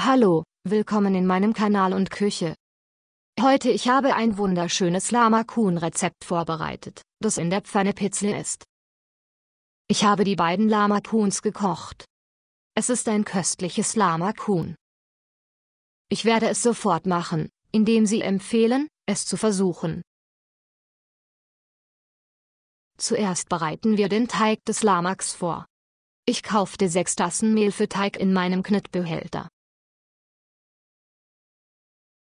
Hallo, willkommen in meinem Kanal und Küche. Heute ich habe ein wunderschönes Lama Kuhn Rezept vorbereitet, das in der Pfanne Pizzle ist. Ich habe die beiden Lama Kuhns gekocht. Es ist ein köstliches Lama Kuhn. Ich werde es sofort machen, indem Sie empfehlen, es zu versuchen. Zuerst bereiten wir den Teig des Lamax vor. Ich kaufte sechs Tassen Mehl für Teig in meinem Knitbehälter.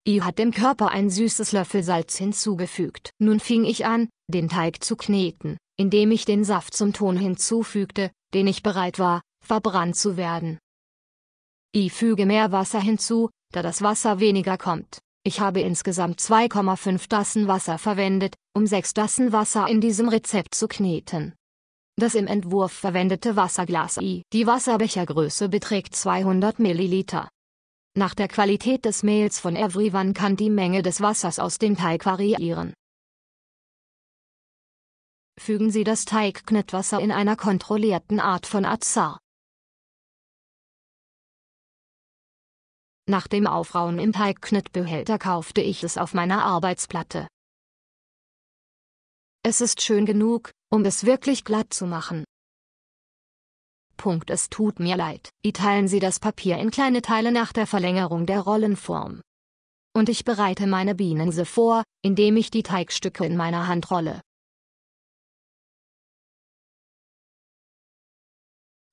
I hat dem Körper ein süßes Löffel Salz hinzugefügt. Nun fing ich an, den Teig zu kneten, indem ich den Saft zum Ton hinzufügte, den ich bereit war, verbrannt zu werden. I füge mehr Wasser hinzu, da das Wasser weniger kommt. Ich habe insgesamt 2,5 Tassen Wasser verwendet, um 6 Tassen Wasser in diesem Rezept zu kneten. Das im Entwurf verwendete Wasserglas I. Die Wasserbechergröße beträgt 200 Milliliter. Nach der Qualität des Mehls von Everyone kann die Menge des Wassers aus dem Teig variieren. Fügen Sie das Teigknettwasser in einer kontrollierten Art von Azar. Nach dem Aufrauen im Teigknettbehälter kaufte ich es auf meiner Arbeitsplatte. Es ist schön genug, um es wirklich glatt zu machen. Punkt Es tut mir leid. I teilen Sie das Papier in kleine Teile nach der Verlängerung der Rollenform. Und ich bereite meine Bienense vor, indem ich die Teigstücke in meiner Hand rolle.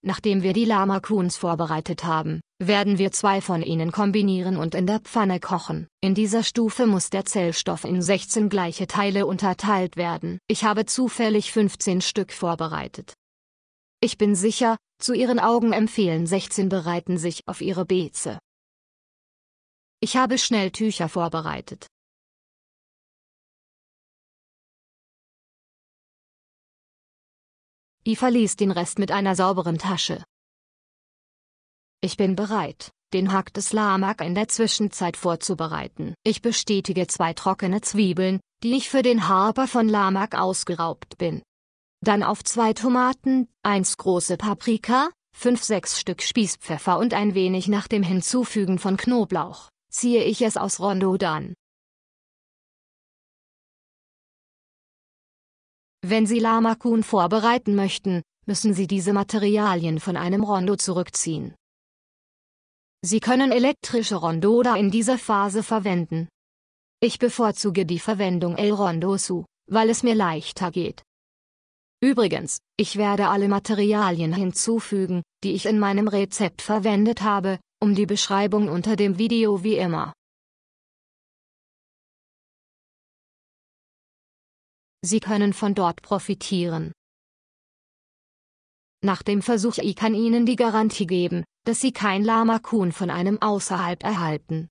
Nachdem wir die Lama Kuhns vorbereitet haben, werden wir zwei von ihnen kombinieren und in der Pfanne kochen. In dieser Stufe muss der Zellstoff in 16 gleiche Teile unterteilt werden. Ich habe zufällig 15 Stück vorbereitet. Ich bin sicher, zu ihren Augen empfehlen 16 bereiten sich auf ihre Beze. Ich habe schnell Tücher vorbereitet. I verließ den Rest mit einer sauberen Tasche. Ich bin bereit, den Hack des Lamak in der Zwischenzeit vorzubereiten. Ich bestätige zwei trockene Zwiebeln, die ich für den Harper von Lamak ausgeraubt bin. Dann auf zwei Tomaten, eins große Paprika, 5-6 Stück Spießpfeffer und ein wenig nach dem Hinzufügen von Knoblauch, ziehe ich es aus Rondo dann. Wenn Sie Lamakun vorbereiten möchten, müssen Sie diese Materialien von einem Rondo zurückziehen. Sie können elektrische Rondoda in dieser Phase verwenden. Ich bevorzuge die Verwendung El Rondo Su, weil es mir leichter geht. Übrigens, ich werde alle Materialien hinzufügen, die ich in meinem Rezept verwendet habe, um die Beschreibung unter dem Video wie immer. Sie können von dort profitieren. Nach dem Versuch ich kann Ihnen die Garantie geben, dass Sie kein Lama Kuhn von einem außerhalb erhalten.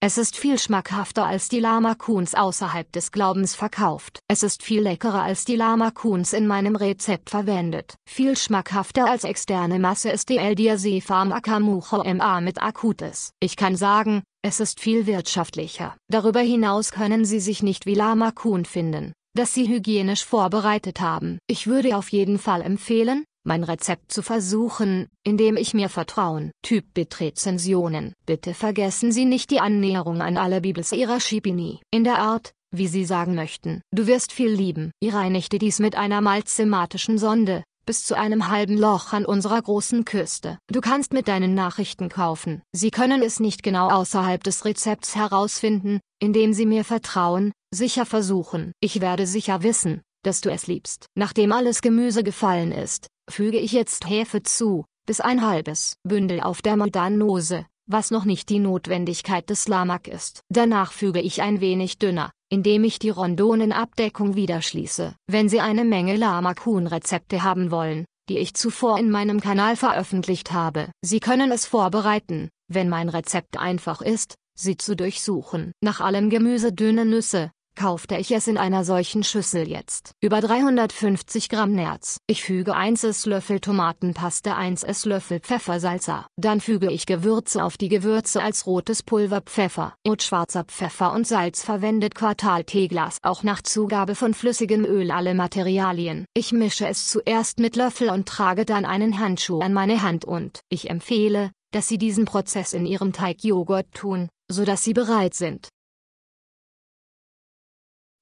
Es ist viel schmackhafter als die Lama Kuhns außerhalb des Glaubens verkauft. Es ist viel leckerer als die Lama Kuhns in meinem Rezept verwendet. Viel schmackhafter als externe Masse ist die Eldiasefarm Akamucho MA mit Akutes. Ich kann sagen, es ist viel wirtschaftlicher. Darüber hinaus können Sie sich nicht wie Lama Kuhn finden, dass Sie hygienisch vorbereitet haben. Ich würde auf jeden Fall empfehlen, mein Rezept zu versuchen, indem ich mir Vertrauen. Typ Bitrezensionen. Bitte vergessen Sie nicht die Annäherung an alle Bibels ihrer Schipini. In der Art, wie Sie sagen möchten. Du wirst viel lieben. Ich reinigte dies mit einer malzematischen Sonde, bis zu einem halben Loch an unserer großen Küste. Du kannst mit deinen Nachrichten kaufen. Sie können es nicht genau außerhalb des Rezepts herausfinden, indem sie mir vertrauen, sicher versuchen. Ich werde sicher wissen, dass du es liebst. Nachdem alles Gemüse gefallen ist, füge ich jetzt Hefe zu, bis ein halbes Bündel auf der Mandanose, was noch nicht die Notwendigkeit des Lamak ist. Danach füge ich ein wenig dünner, indem ich die Rondonenabdeckung wieder schließe. Wenn Sie eine Menge Lamakun-Rezepte haben wollen, die ich zuvor in meinem Kanal veröffentlicht habe. Sie können es vorbereiten, wenn mein Rezept einfach ist, sie zu durchsuchen. Nach allem Gemüse dünne Nüsse, kaufte ich es in einer solchen Schüssel jetzt. Über 350 Gramm Nerz. Ich füge 1 Esslöffel Tomatenpaste 1 Esslöffel Pfeffersalza. Dann füge ich Gewürze auf die Gewürze als rotes Pulver Pfeffer und schwarzer Pfeffer und Salz verwendet Quartal-Teeglas auch nach Zugabe von flüssigem Öl alle Materialien. Ich mische es zuerst mit Löffel und trage dann einen Handschuh an meine Hand und ich empfehle, dass Sie diesen Prozess in Ihrem Teigjoghurt tun, so dass Sie bereit sind,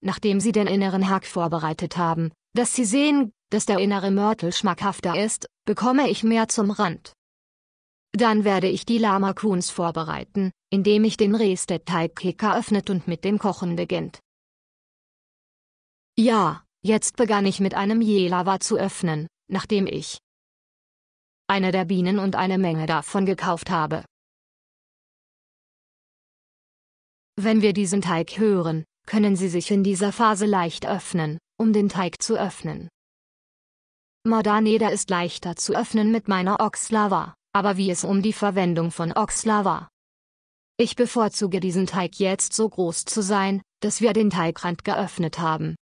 nachdem sie den inneren Hack vorbereitet haben, dass sie sehen, dass der innere Mörtel schmackhafter ist, bekomme ich mehr zum Rand. Dann werde ich die Lama Kuhns vorbereiten, indem ich den Rest der Teigkicker öffnet und mit dem Kochen beginnt. Ja, jetzt begann ich mit einem Jelava zu öffnen, nachdem ich eine der Bienen und eine Menge davon gekauft habe. Wenn wir diesen Teig hören, können sie sich in dieser Phase leicht öffnen, um den Teig zu öffnen. Madaneda ist leichter zu öffnen mit meiner Oxlava, aber wie es um die Verwendung von Oxlava. Ich bevorzuge diesen Teig jetzt so groß zu sein, dass wir den Teigrand geöffnet haben.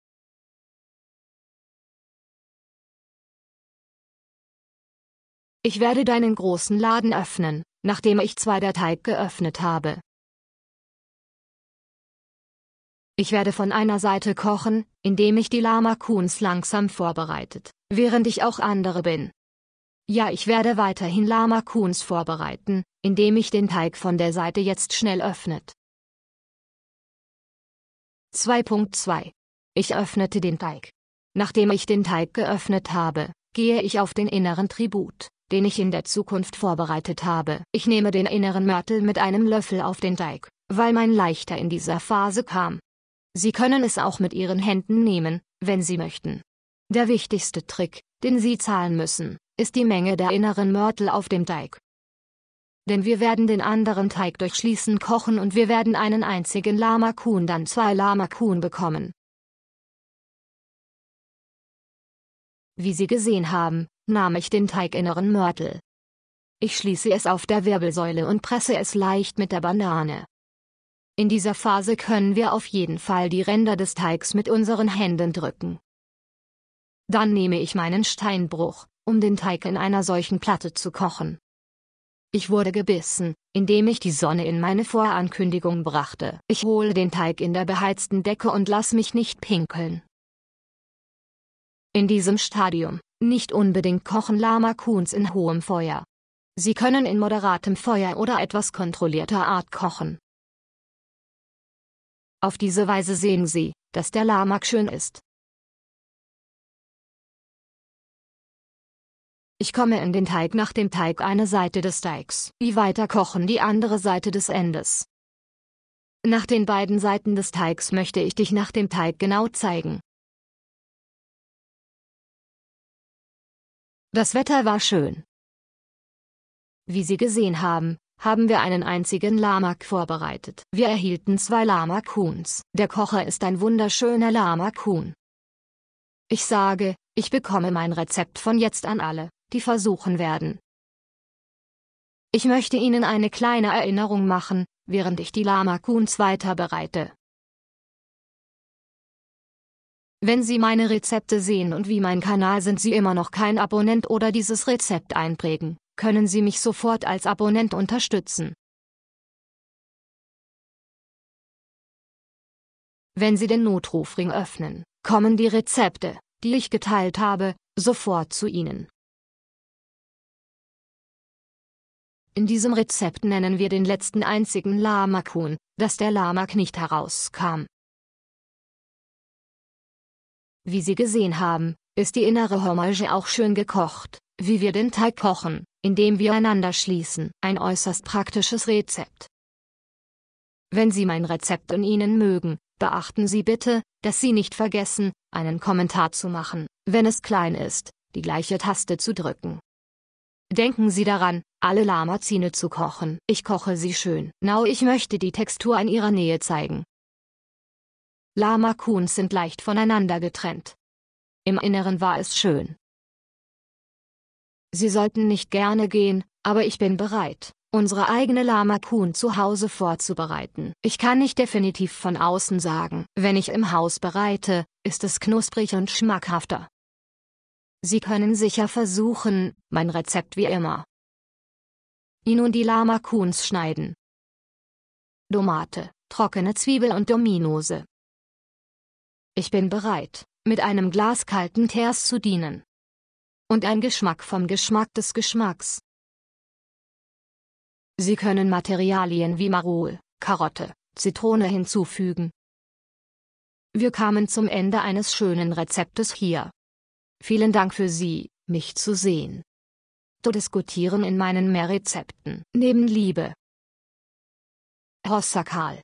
Ich werde deinen großen Laden öffnen, nachdem ich zwei der Teig geöffnet habe. Ich werde von einer Seite kochen, indem ich die Lama Kuns langsam vorbereitet, während ich auch andere bin. Ja, ich werde weiterhin Lama Kuns vorbereiten, indem ich den Teig von der Seite jetzt schnell öffnet. 2.2 Ich öffnete den Teig. Nachdem ich den Teig geöffnet habe, gehe ich auf den inneren Tribut, den ich in der Zukunft vorbereitet habe. Ich nehme den inneren Mörtel mit einem Löffel auf den Teig, weil mein leichter in dieser Phase kam. Sie können es auch mit Ihren Händen nehmen, wenn Sie möchten. Der wichtigste Trick, den Sie zahlen müssen, ist die Menge der inneren Mörtel auf dem Teig. Denn wir werden den anderen Teig durchschließen kochen und wir werden einen einzigen Lama Kuhn dann zwei Lama Kuhn bekommen. Wie Sie gesehen haben, nahm ich den Teig inneren Mörtel. Ich schließe es auf der Wirbelsäule und presse es leicht mit der Banane. In dieser Phase können wir auf jeden Fall die Ränder des Teigs mit unseren Händen drücken. Dann nehme ich meinen Steinbruch, um den Teig in einer solchen Platte zu kochen. Ich wurde gebissen, indem ich die Sonne in meine Vorankündigung brachte. Ich hole den Teig in der beheizten Decke und lass mich nicht pinkeln. In diesem Stadium, nicht unbedingt kochen Lama Kuhns in hohem Feuer. Sie können in moderatem Feuer oder etwas kontrollierter Art kochen. Auf diese Weise sehen sie, dass der Lamak schön ist. Ich komme in den Teig nach dem Teig eine Seite des Teigs, wie weiter kochen die andere Seite des Endes. Nach den beiden Seiten des Teigs möchte ich dich nach dem Teig genau zeigen. Das Wetter war schön. Wie Sie gesehen haben, haben wir einen einzigen Lamak vorbereitet. Wir erhielten zwei Lamakuns. Der Kocher ist ein wunderschöner Lamakun. Ich sage, ich bekomme mein Rezept von jetzt an alle, die versuchen werden. Ich möchte Ihnen eine kleine Erinnerung machen, während ich die Lamakuns weiterbereite. Wenn Sie meine Rezepte sehen und wie mein Kanal sind Sie immer noch kein Abonnent oder dieses Rezept einprägen, können Sie mich sofort als Abonnent unterstützen. Wenn Sie den Notrufring öffnen, kommen die Rezepte, die ich geteilt habe, sofort zu Ihnen. In diesem Rezept nennen wir den letzten einzigen Lamakun, dass der Lamak nicht herauskam. Wie Sie gesehen haben, ist die innere Hommage auch schön gekocht, wie wir den Teig kochen, indem wir einander schließen. Ein äußerst praktisches Rezept. Wenn Sie mein Rezept in Ihnen mögen, beachten Sie bitte, dass Sie nicht vergessen, einen Kommentar zu machen, wenn es klein ist, die gleiche Taste zu drücken. Denken Sie daran, alle Lamazine zu kochen. Ich koche sie schön. Now ich möchte die Textur in ihrer Nähe zeigen. Lama-Kuhns sind leicht voneinander getrennt. Im Inneren war es schön. Sie sollten nicht gerne gehen, aber ich bin bereit, unsere eigene Lama Kuhn zu Hause vorzubereiten. Ich kann nicht definitiv von außen sagen, wenn ich im Haus bereite, ist es knusprig und schmackhafter. Sie können sicher versuchen, mein Rezept wie immer. Nun die Lama Kuhns schneiden. Tomate, trockene Zwiebel und Dominose. Ich bin bereit, mit einem Glas kalten Teers zu dienen und ein Geschmack vom Geschmack des Geschmacks. Sie können Materialien wie Marol, Karotte, Zitrone hinzufügen. Wir kamen zum Ende eines schönen Rezeptes hier. Vielen Dank für Sie, mich zu sehen. Zu diskutieren in meinen Mehrrezepten. Neben Liebe. Hossakal.